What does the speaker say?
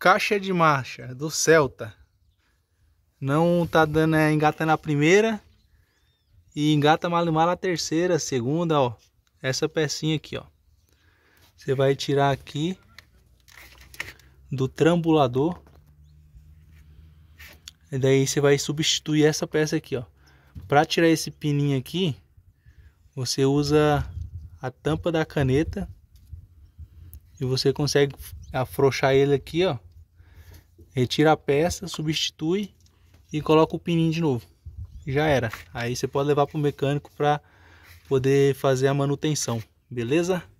caixa de marcha do Celta não tá dando é, engatando a primeira e engata malimar a terceira, a segunda, ó. Essa pecinha aqui, ó. Você vai tirar aqui do trambulador. E daí você vai substituir essa peça aqui, ó. Para tirar esse pininho aqui, você usa a tampa da caneta e você consegue afrouxar ele aqui, ó retira a peça, substitui e coloca o pininho de novo. Já era. Aí você pode levar para o mecânico para poder fazer a manutenção, beleza?